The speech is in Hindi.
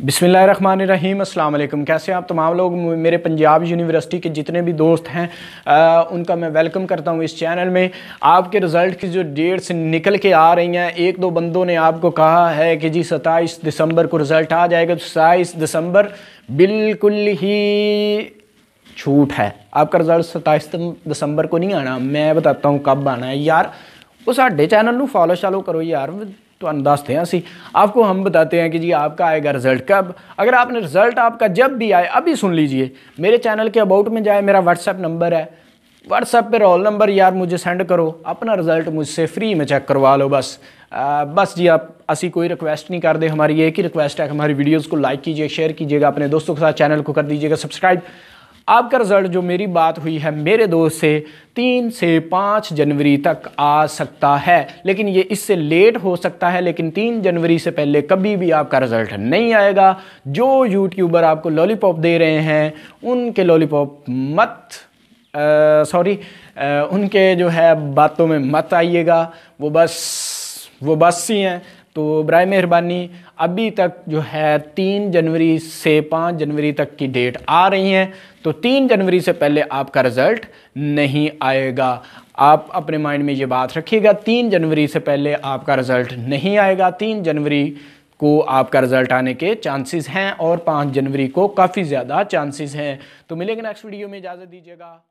बिसमीम अल्लाम कैसे आप तमाम लोग मेरे पंजाब यूनिवर्सिटी के जितने भी दोस्त हैं आ, उनका मैं वेलकम करता हूं इस चैनल में आपके रिज़ल्ट की जो डेट्स निकल के आ रही हैं एक दो बंदों ने आपको कहा है कि जी सत्ताईस दिसंबर को रिज़ल्ट आ जाएगा तो सत्ताईस दिसंबर बिल्कुल ही छूट है आपका रिज़ल्ट सत्ताईस दिसंबर को नहीं आना मैं बताता हूँ कब आना है यार वो साढ़े चैनल में फॉलो शालो करो यार तो अंदाज थे हंसी आपको हम बताते हैं कि जी आपका आएगा रिजल्ट कब अगर आपने रिजल्ट आपका जब भी आए अभी सुन लीजिए मेरे चैनल के अबाउट में जाए मेरा व्हाट्सएप नंबर है व्हाट्सएप पे रोल नंबर यार मुझे सेंड करो अपना रिज़ल्ट मुझसे फ्री में चेक करवा लो बस आ, बस जी आप असी कोई रिक्वेस्ट नहीं कर दे हमारी एक ही रिक्वेस्ट है हमारी वीडियोज़ को लाइक कीजिए शेयर कीजिएगा अपने दोस्तों के साथ चैनल को कर दीजिएगा सब्सक्राइब आपका रिज़ल्ट जो मेरी बात हुई है मेरे दोस्त से तीन से पाँच जनवरी तक आ सकता है लेकिन ये इससे लेट हो सकता है लेकिन तीन जनवरी से पहले कभी भी आपका रिज़ल्ट नहीं आएगा जो यूट्यूबर आपको लॉलीपॉप दे रहे हैं उनके लॉलीपॉप मत सॉरी उनके जो है बातों में मत आइएगा वो बस वो बस ही हैं तो बर मेहरबानी अभी तक जो है तीन जनवरी से पाँच जनवरी तक की डेट आ रही हैं तो तीन जनवरी से पहले आपका रिज़ल्ट नहीं आएगा आप अपने माइंड में ये बात रखिएगा तीन जनवरी से पहले आपका रिज़ल्ट नहीं आएगा तीन जनवरी को आपका रिज़ल्ट आने के चांसेस हैं और पाँच जनवरी को काफ़ी ज़्यादा चांसेस हैं तो मिलेगा नेक्स्ट वीडियो में इजाज़त दीजिएगा